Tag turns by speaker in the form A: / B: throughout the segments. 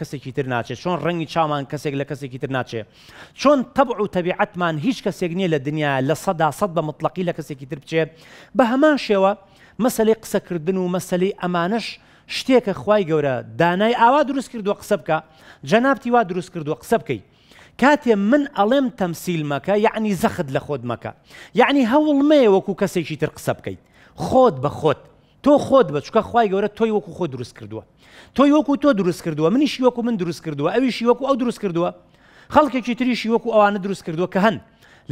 A: کەسێکی تر ناچێت چۆن ڕەنگی چامان کەسێک لە کەسێکی تر ناچێت چۆن تەبع و تەبیعەتمان هیچ کەسێک نییە لە دنیا لە سەدا سەد بە مطلقی لە کەسێکی تر بچێت بە هەمان شێوە مەسلەی قسەکردن و مەسلەی ئەمانش شتێکە خی گەورە دانای ئاوا دروست کردووە قسە بکە جەنابتی وا دروست کردووە قسە بکەیت کاتێ من ئەڵێم تەمسیل مەکە یعنی زەخت لە خۆت مەکە یعنی هەوڵ مەیە وەکو کەسێکی تر قسە بکەیت خۆت بە خۆت تۆ خۆت بە چکە خخوای گەورە تۆی وەکو خۆ دروست کردووە تۆی وەکو تۆ دروست کردووە منیشی وەکو من دروست کردووە ئەویشی وەکو ئەو دروست کردووە خەڵکێکی تریشی وەکو ئەوانە دروست کردووە کە هەن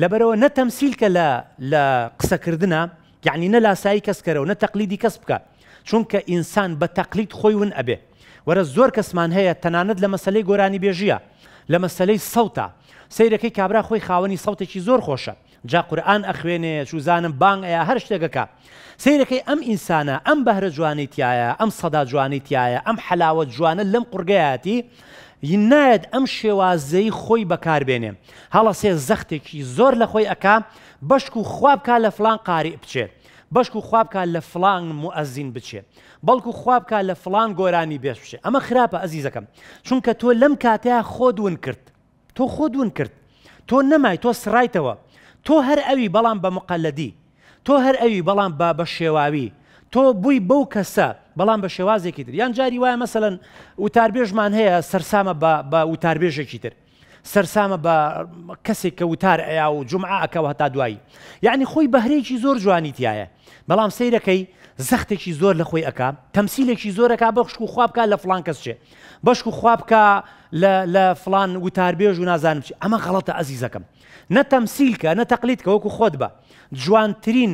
A: لەبەرەوە نەتەمسیلکە لە لە قسەکردە یعنی نە لاسایی کەس کەرەوە نە تەقلیدی کەس بکە چونکە ئینسان بە تەقلید خۆی ون ئەبێ وەرە زۆر کەسمان هەیە تەنانەت لە مەسلەی گۆرانی بێژیە لە مەسلەی سەوتە سیرەکەی کابرا خۆی خاوەنی سەوتێکی زۆر خۆشە جا قورآن ئەخوێنێ شوزانم بانگ ئەیە هەر شتێکەکە سیرەکەی ئەم ئینسانە ئەم بەهرە جوانی تایە ئەم سەدا جوانی تایە ئەم حلاوە جوانە لەم قورگایەتی نایەت ئەم شێوازەی خۆی بەکاربێنێ هەڵە سێ زەختێکی زۆر لە خۆی ئەکا بەشک و خوابکە لە فلان قاری بچێت بەشک و خوابکە لە فلان موەزین بچێ بەڵکو خوابکە لە فلان گۆرانی بێش بچێ ئەمە خراپە ئەزیزەکەم چونکە تۆ لەم کاتەیە خۆدون کرد تۆ خۆدون کرد تۆ نەمای تۆ سرایتەوە تۆ هەر ئەوی بەڵام بە مقەلدی تۆ هەر ئەوی بەڵام با بە شێواوی تۆ بووی بەو کەسە بەڵام بە شێوازێکی تر یان جاری وایە مەسەن وتاربێژمان هەیە سەرسامە بە وتاربێژێکی تر سەرسامە بە کەسێک کە وتار ئەیا و جمععکەەوە هەتا دوایی یعنی خۆی بەهرێکی زۆر جوانی تایە بەڵام سیرەکەی زەختێکی زۆر لە خۆی ئەک تەمسیلێکی زۆرەکە بەخشک و خوابکە لە فلان کەسچێ بەشک و خوابکە لە فلان وتاربێژ و نازانم چی ئەمە غەڵەتە ئەزیزەکەم نە تەمسیلکە نە تەقلیت کە وەکو خۆت بە جوانترین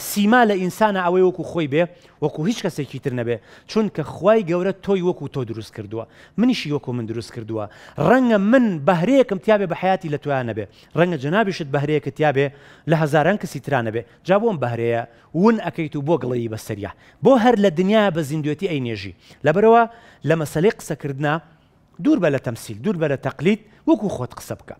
A: سیما لە ئینسانە ئەوەی وەکو خۆی بێ وەکو هیچ کەسێکی تر نەبێ چونکە خی گەورە تۆی وەکو تۆ دروست کردووە منیشی وەکو من دروست کردووە ڕەنگە من بەهرەیەکم تیاابێ بە حیاتی لە تویان نەبێ ڕەنگە جنابیشت بەهرەیەکە تیاابێ لە هزاران کەسی ترانە بێ جا بۆم بەهرەیە ون ئەەکەیت و بۆ گڵی بەسەریا بۆ هەر لە دنیا بە زیندوێتی ئەی نێژی لەبەرەوە لە مەسەلی قسەکردنا دوور بە لە تەمسیل دوور بە لە تەقلیت وەکو خۆت قسە بکە.